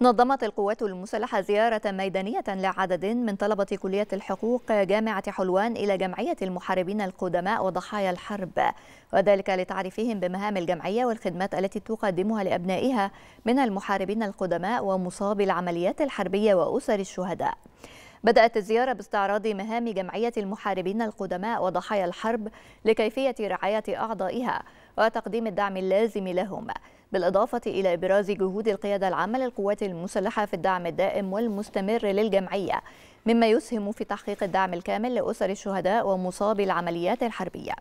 نظمت القوات المسلحة زيارة ميدانية لعدد من طلبة كلية الحقوق جامعة حلوان إلى جمعية المحاربين القدماء وضحايا الحرب وذلك لتعريفهم بمهام الجمعية والخدمات التي تقدمها لأبنائها من المحاربين القدماء ومصابي العمليات الحربية وأسر الشهداء بدأت الزيارة باستعراض مهام جمعية المحاربين القدماء وضحايا الحرب لكيفية رعاية أعضائها وتقديم الدعم اللازم لهم بالإضافة إلى إبراز جهود القيادة العامة للقوات المسلحة في الدعم الدائم والمستمر للجمعية مما يسهم في تحقيق الدعم الكامل لأسر الشهداء ومصابي العمليات الحربية